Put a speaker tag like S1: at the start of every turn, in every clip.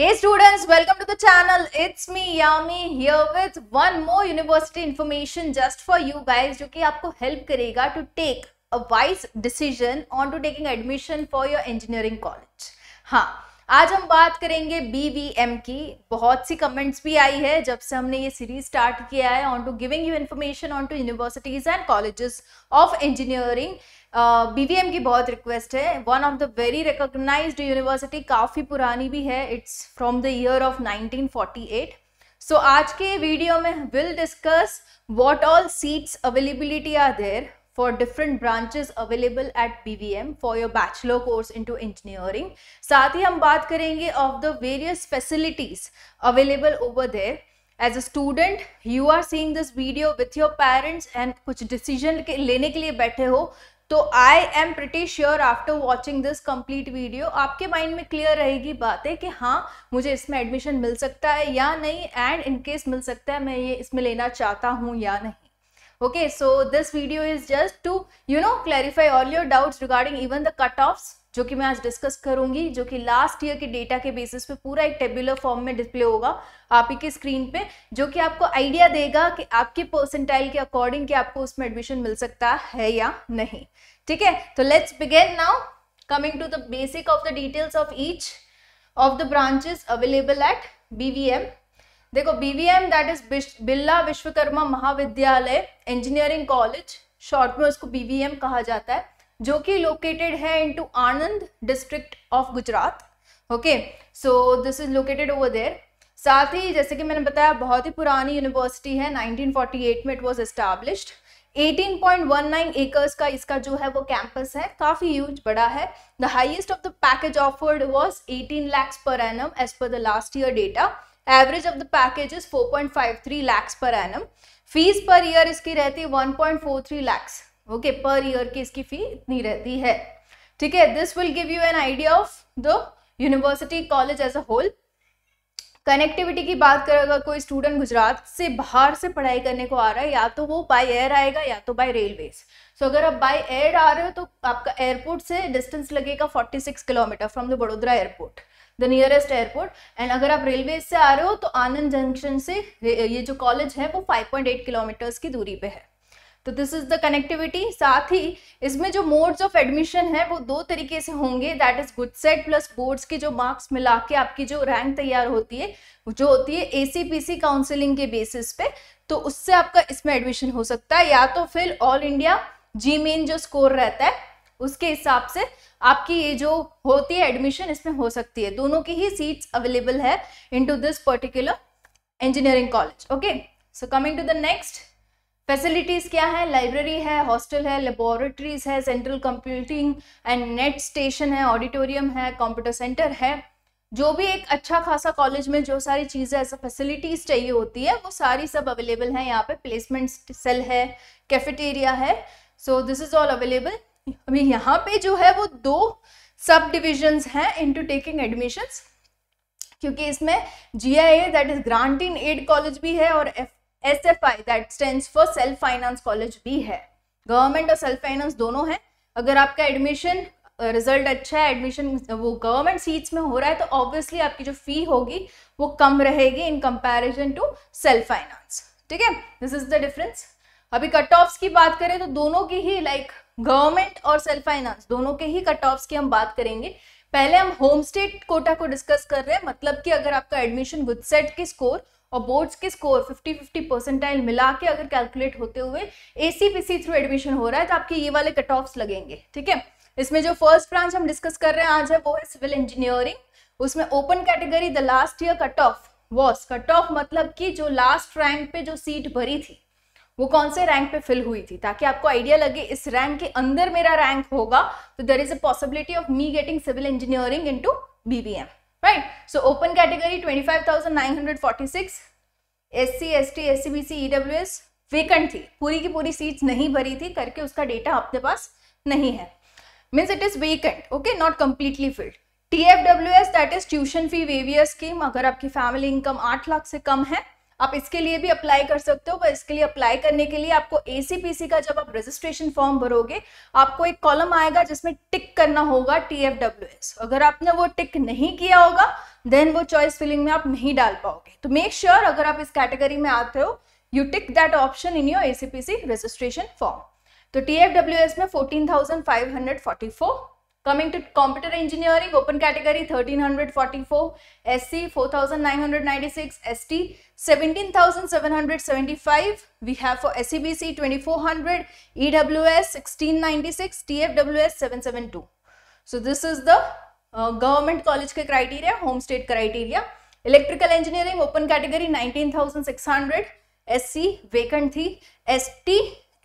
S1: Hey students, welcome to the channel. It's me Yami here with one more university information just for you guys जो कि आपको help करेगा to take a wise decision on to taking admission for your engineering college. हाँ आज हम बात करेंगे BVM की बहुत सी कमेंट्स भी आई है जब से हमने ये सीरीज स्टार्ट किया है on to giving you information on to universities and colleges of engineering BVM की बहुत रिक्वेस्ट है one of the very recognise university काफ़ी पुरानी भी है it's from the year of nineteen so so, आज के वीडियो में will discuss what all seats availability are there for different branches available at BVM for your bachelor course into engineering. साथ ही हम बात करेंगे of the various facilities available over there. As a student, you are seeing this video with your parents and कुछ decision के लेने के लिए बैठे हो तो I am pretty sure after watching this complete video आपके माइंड में क्लियर रहेगी बातें कि हाँ मुझे इसमें एडमिशन मिल सकता है या नहीं एंड इनकेस मिल सकता है मैं ये इसमें लेना चाहता हूँ या नहीं okay so this video is just to you know clarify all your doubts regarding even the offs जो कि मैं आज डिस्कस करूंगी जो कि लास्ट ईयर के डेटा के बेसिस पे पूरा एक टेबुलर फॉर्म में डिस्प्ले होगा आप ही के स्क्रीन पे जो कि आपको आइडिया देगा कि आपके पर्सेंटाइल के अकॉर्डिंग कि आपको उसमें एडमिशन मिल सकता है या नहीं ठीक है तो let's begin now coming to the basic of the details of each of the branches available at B देखो BVM that is Birla Vishwakarma Mahavidyalaya engineering college short में उसको बीवीएम कहा जाता है जो कि लोकेटेड है into Anand district of Gujarat okay so this is located over there साथ ही जैसे कि मैंने बताया बहुत ही पुरानी यूनिवर्सिटी है 1948 में इट वाज एस्टैब्लिश्ड 18.19 एकर्स का इसका जो है वो कैंपस है काफी यूज बड़ा है the highest of the package offered was 18 lakh per annum as per the last year data average of the package is 4.53 lakhs per annum fees per year इसकी रहती है 1.43 लैक्स ओके पर ईयर की इसकी फी इतनी रहती है ठीक है this will give you an idea of the university college as a whole connectivity की बात करें अगर कोई स्टूडेंट गुजरात से बाहर से पढ़ाई करने को आ रहा है या तो वो बाय एयर आएगा या तो बाय रेलवेज सो अगर आप बाय एयर आ रहे हो तो आपका एयरपोर्ट से डिस्टेंस लगेगा 46 kilometre from the Vadodara airport the nearest airport and अगर आप रेलवे से आ रहे हो तो आनंद जंक्शन से ये जो कॉलेज है वो 5.8 किलोमीटर्स की दूरी पे है तो दिस इज द कनेक्टिविटी साथ ही इसमें जो मोड्स ऑफ एडमिशन है वो दो तरीके से होंगे that is GUJCET plus boards की जो मार्क्स मिला के आपकी जो रैंक तैयार होती है जो होती है A C P C counselling के बेसिस पे तो उससे आपका इसमें एडमिशन हो सकता है या तो फिर ऑल इंडिया जी मेन जो स्कोर रहता है उसके हिसाब से आपकी ये जो होती है एडमिशन इसमें हो सकती है दोनों की ही सीट्स अवेलेबल है into this particular engineering college okay so coming to the next facilities क्या है लाइब्रेरी है हॉस्टल है लेबोरेटरीज है central computing and net station है ऑडिटोरियम है कंप्यूटर सेंटर है जो भी एक अच्छा खासा कॉलेज में जो सारी चीज़ें ऐसा फैसिलिटीज़ चाहिए होती है वो सारी सब अवेलेबल है यहाँ पे प्लेसमेंट सेल है कैफेटेरिया है so this is all available अभी यहाँ पे जो है वो दो सब डिविजन है इनटू टेकिंग एडमिशन क्योंकि इसमें G I A that is grant in aid college भी है और S F I that stand for self finance college भी है गवर्नमेंट और सेल्फ फाइनेंस दोनों हैं अगर आपका एडमिशन रिजल्ट अच्छा है एडमिशन वो गवर्नमेंट सीट्स में हो रहा है तो ऑब्वियसली आपकी जो फी होगी वो कम रहेगी in comparison to self finance ठीक है दिस इज द डिफरेंस अभी कट ऑफ्स की बात करें तो दोनों की ही लाइक like, गवर्नमेंट और सेल्फ फाइनेंस दोनों के ही कट ऑफ की हम बात करेंगे पहले हम होम स्टेट कोटा को डिस्कस कर रहे हैं मतलब कि अगर आपका एडमिशन विद सेट के स्कोर और बोर्ड्स के स्कोर 50 50 परसेंटाइल मिला के अगर कैलकुलेट होते हुए एसीपीसी थ्रू एडमिशन हो रहा है तो आपके ये वाले कट ऑफ लगेंगे ठीक है इसमें जो फर्स्ट ब्रांच हम डिस्कस कर रहे हैं आज है वो है सिविल इंजीनियरिंग उसमें open category the last year cut off was cut off मतलब कि जो लास्ट रैंक पे जो सीट भरी थी वो कौन से रैंक पे फिल हुई थी ताकि आपको आइडिया लगे इस रैंक के अंदर मेरा रैंक होगा तो there is a possibility of me getting civil engineering into BVM right so open category twenty five thousand nine hundred forty six S C S T B C W S vacant थी पूरी की पूरी seat नहीं भरी थी करके उसका data आपके पास नहीं है means it is vacant okay not completely filled T F W S that is tuition fee waiver scheme अगर आपकी फैमिली इनकम आठ लाख से कम है आप इसके लिए भी अप्लाई कर सकते हो पर इसके लिए अप्लाई करने के लिए आपको एसीपीसी का जब आप रजिस्ट्रेशन फॉर्म भरोगे आपको एक कॉलम आएगा जिसमें टिक करना होगा टीएफडब्ल्यूएस अगर आपने वो टिक नहीं किया होगा देन वो चॉइस फिलिंग में आप नहीं डाल पाओगे तो मेक श्योर sure, अगर आप इस कैटेगरी में आते हो you tick that option in your ACPC registration form तो टीएफडब्ल्यूएस में four Coming to computer engineering, open category 1344, SC 4996, ST 17775. We have for SEBC 2400, EWS 1696, TFWS 772. So this is the uh, government college ke criteria, home state criteria. Electrical engineering open category 19600, SC vacant thi, ST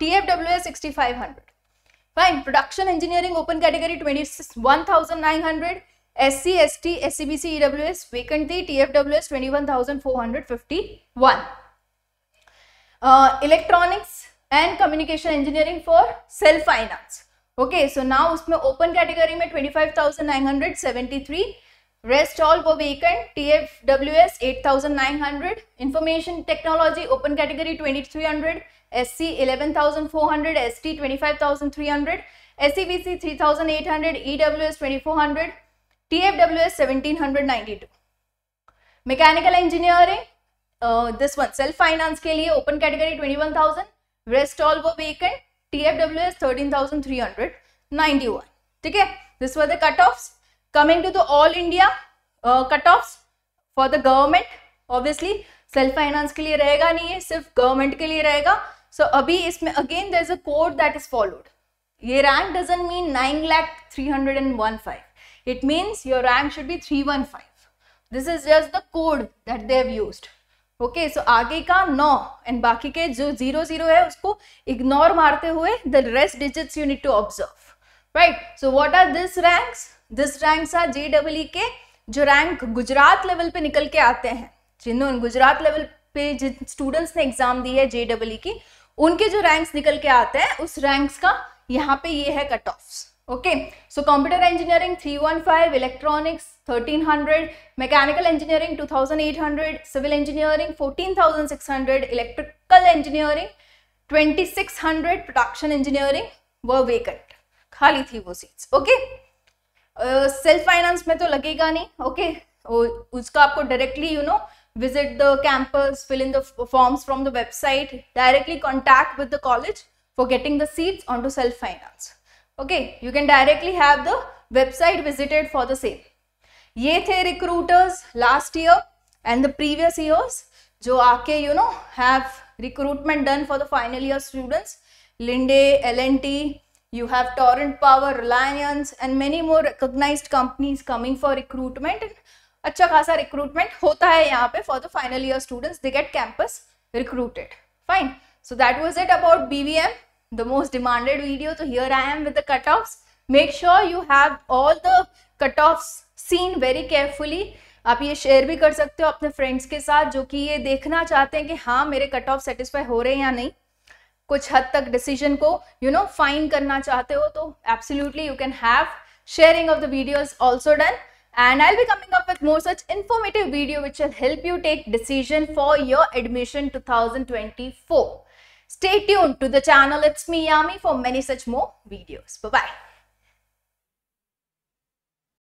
S1: TFWA 6500. Fine, production engineering open category 21900, SC, ST, SCBC, EWS, the TFWS 21451. Uh, electronics and communication engineering for self finance. Okay, so now उसमें open category में 25,973 rest all were vacant tfws 8900 information technology open category 2300 S C eleven thousand four hundred S T twenty five thousand three hundred S C B C three thousand eight hundred E W S twenty four hundred T F W S seventeen hundred ninety two mechanical engineering this one self finance के लिए open category twenty one thousand rest all वो vacant T F W S thirteen thousand three hundred ninety one ठीक है this were the cut offs coming to the all india uh, cutoffs for the government obviously self finance के लिए रहेगा नहीं है सिर्फ government के लिए रहेगा सो so, अभी इसमें again there is a code that is followed ये rank doesn't mean nine lakh three hundred and one five it means your rank should be three one five this is just the code that they have used okay so आगे का नौ and बाकी के जो zero zero है उसको ignore मारते हुए the rest digits you need to observe right so what are this ranks this ranks are J double के जो रैंक गुजरात लेवल पे निकल के आते हैं जिन्होंने गुजरात लेवल पे जिन स्टूडेंट्स ने एग्जाम दी है जे डबल e e की उनके जो रैंक्स निकल के आते हैं उस रैंक्स का यहाँ पे ये है cut off okay so computer engineering 315 electronics 1300 mechanical engineering 2800 civil engineering 14600 electrical engineering 2600 production engineering वो वेकेंट खाली थी वो सीट्स ओके सेल्फ फाइनेंस में तो लगेगा नहीं ओके okay? उसका आपको directly you know visit the campus, fill in the forms from the website, directly contact with the college for getting the seats onto self-finance. Okay, you can directly have the website visited for the same. ये थे recruiters last year and the previous years जो आके you know have recruitment done for the final year students. Linde, LNT, you have Torrent Power, Reliance and many more recognized companies coming for recruitment अच्छा खासा recruitment होता है यहाँ पे for the final year students they get campus recruited fine so that was it about BVM demanded video तो here I am with the cut the make sure you have all the cut off seen very carefully आप ये share भी कर सकते हो अपने friends के साथ जो कि ये देखना चाहते हैं कि हाँ मेरे कट ऑफ सेटिस्फाई हो रहे हैं या नहीं कुछ हद तक डिसीजन को यू नो फाइन करना चाहते हो तो absolutely you can have sharing of the video is also done and I'll be coming up with more such informative video which will help you take decision for your admission 2024. Stay tuned to the channel. It's me Yami for many such more videos. Bye-bye.